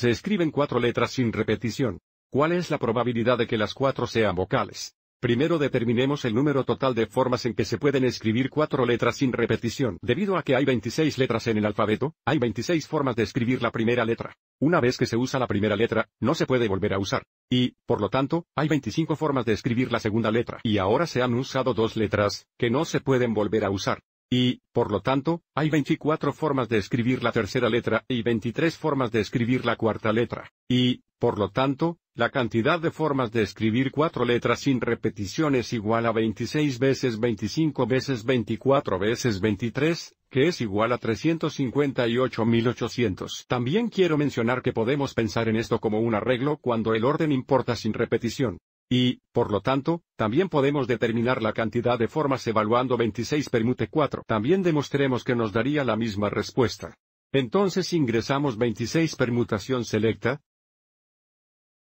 Se escriben cuatro letras sin repetición. ¿Cuál es la probabilidad de que las cuatro sean vocales? Primero determinemos el número total de formas en que se pueden escribir cuatro letras sin repetición. Debido a que hay 26 letras en el alfabeto, hay 26 formas de escribir la primera letra. Una vez que se usa la primera letra, no se puede volver a usar. Y, por lo tanto, hay 25 formas de escribir la segunda letra. Y ahora se han usado dos letras, que no se pueden volver a usar. Y, por lo tanto, hay 24 formas de escribir la tercera letra y 23 formas de escribir la cuarta letra. Y, por lo tanto, la cantidad de formas de escribir cuatro letras sin repetición es igual a 26 veces 25 veces 24 veces 23, que es igual a 358.800. También quiero mencionar que podemos pensar en esto como un arreglo cuando el orden importa sin repetición. Y, por lo tanto, también podemos determinar la cantidad de formas evaluando 26 permute 4. También demostremos que nos daría la misma respuesta. Entonces ingresamos 26 permutación selecta,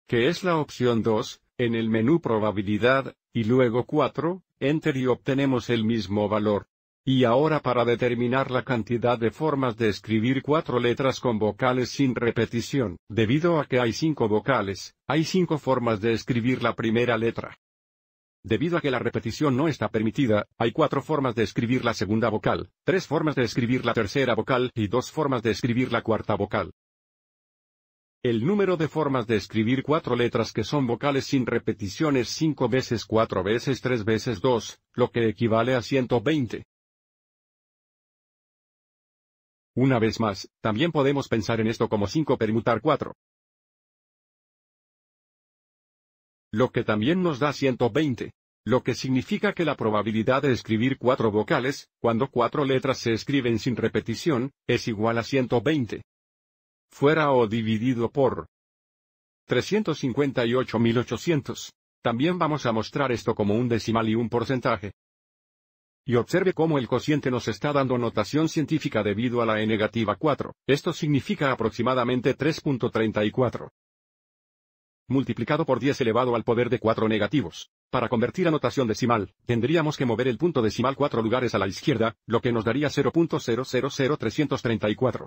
que es la opción 2, en el menú probabilidad, y luego 4, enter y obtenemos el mismo valor. Y ahora para determinar la cantidad de formas de escribir cuatro letras con vocales sin repetición, debido a que hay cinco vocales, hay cinco formas de escribir la primera letra. Debido a que la repetición no está permitida, hay cuatro formas de escribir la segunda vocal, tres formas de escribir la tercera vocal y dos formas de escribir la cuarta vocal. El número de formas de escribir cuatro letras que son vocales sin repetición es cinco veces cuatro veces tres veces dos, lo que equivale a 120. Una vez más, también podemos pensar en esto como 5 permutar 4. Lo que también nos da 120. Lo que significa que la probabilidad de escribir cuatro vocales, cuando cuatro letras se escriben sin repetición, es igual a 120. Fuera o dividido por 358.800. También vamos a mostrar esto como un decimal y un porcentaje y observe cómo el cociente nos está dando notación científica debido a la E negativa 4. Esto significa aproximadamente 3.34 multiplicado por 10 elevado al poder de 4 negativos. Para convertir a notación decimal, tendríamos que mover el punto decimal 4 lugares a la izquierda, lo que nos daría 0.000334.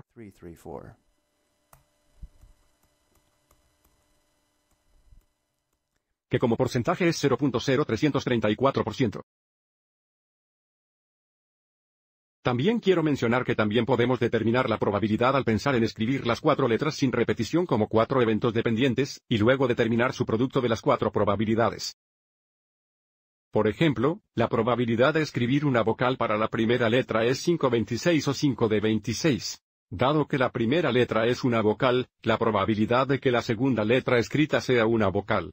que como porcentaje es 0.0334%. También quiero mencionar que también podemos determinar la probabilidad al pensar en escribir las cuatro letras sin repetición como cuatro eventos dependientes, y luego determinar su producto de las cuatro probabilidades. Por ejemplo, la probabilidad de escribir una vocal para la primera letra es 526 o 5 de 26. Dado que la primera letra es una vocal, la probabilidad de que la segunda letra escrita sea una vocal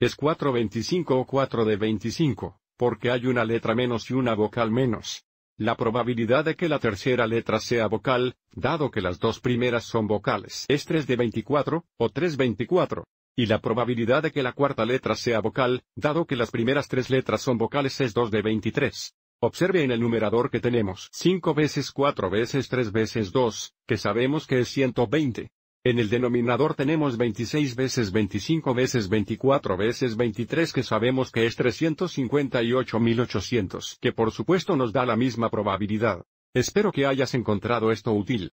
es 425 o 4 de 25, porque hay una letra menos y una vocal menos la probabilidad de que la tercera letra sea vocal, dado que las dos primeras son vocales, es 3 de 24, o 3/24. Y la probabilidad de que la cuarta letra sea vocal, dado que las primeras tres letras son vocales, es 2 de 23. Observe en el numerador que tenemos 5 veces 4 veces 3 veces 2, que sabemos que es 120. En el denominador tenemos 26 veces 25 veces 24 veces 23 que sabemos que es 358.800, que por supuesto nos da la misma probabilidad. Espero que hayas encontrado esto útil.